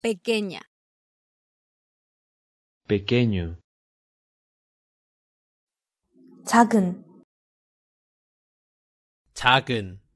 pequeña pequeño 작은 작은